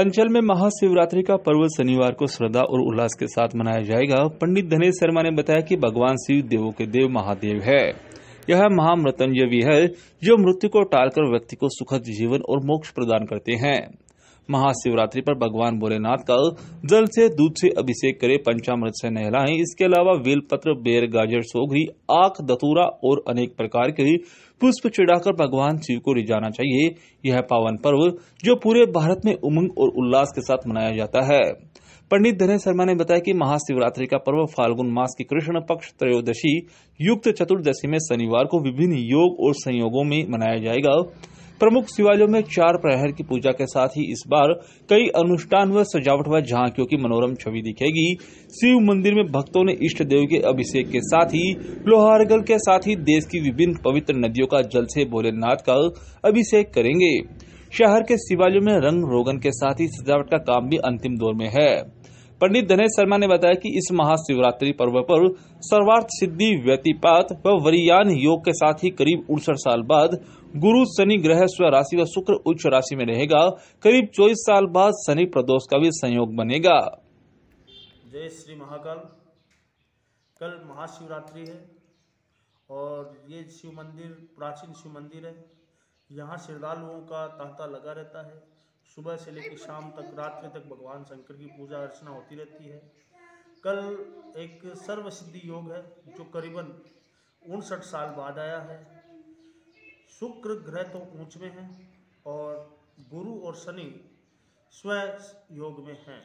अंचल में महाशिवरात्रि का पर्व शनिवार को श्रद्धा और उल्लास के साथ मनाया जाएगा पंडित धनेश शर्मा ने बताया कि भगवान शिव देवों के देव महादेव है यह महामृतंजय भी है जो मृत्यु को टालकर व्यक्ति को सुखद जीवन और मोक्ष प्रदान करते हैं महाशिवरात्रि पर भगवान भोलेनाथ का जल से दूध से अभिषेक करें पंचामृत से नहलाएं इसके अलावा बेलपत्र बेर गाजर सोगरी आख दतूरा और अनेक प्रकार के पुष्प चढ़ाकर भगवान शिव को रिझाना चाहिए यह पावन पर्व जो पूरे भारत में उमंग और उल्लास के साथ मनाया जाता है पंडित धनेश शर्मा ने बताया कि महाशिवरात्रि का पर्व फाल्गुन मास की कृष्ण पक्ष त्रयोदशी युक्त चतुर्दशी में शनिवार को विभिन्न योग और संयोगों में मनाया जाएगा प्रमुख शिवालयों में चार प्रहर की पूजा के साथ ही इस बार कई अनुष्ठान व सजावट व झांकियों की मनोरम छवि दिखेगी शिव मंदिर में भक्तों ने इष्ट देव के अभिषेक के साथ ही लोहारगल के साथ ही देश की विभिन्न पवित्र नदियों का जल से भोलेनाथ का अभिषेक करेंगे शहर के शिवालयों में रंग रोगन के साथ ही सजावट का काम भी अंतिम दौर में है पंडित धनेश शर्मा ने बताया कि इस महाशिवरात्रि पर्व पर सर्वार्थ सिद्धि व्यतिपात व वरियान योग के साथ ही करीब उड़सठ साल बाद गुरु शनि ग्रह स्व राशि व शुक्र उच्च राशि में रहेगा करीब चौबीस साल बाद शनि प्रदोष का भी संयोग बनेगा जय श्री महाकाल कल महाशिवरात्रि है और ये शिव मंदिर प्राचीन शिव मंदिर है यहाँ श्रद्धालुओं का तांता लगा रहता है सुबह से लेकर शाम तक रात्रि तक भगवान शंकर की पूजा अर्चना होती रहती है कल एक सर्व सिद्धि योग है जो करीबन उनसठ साल बाद आया है शुक्र ग्रह तो ऊंच में है और गुरु और शनि स्वयं योग में हैं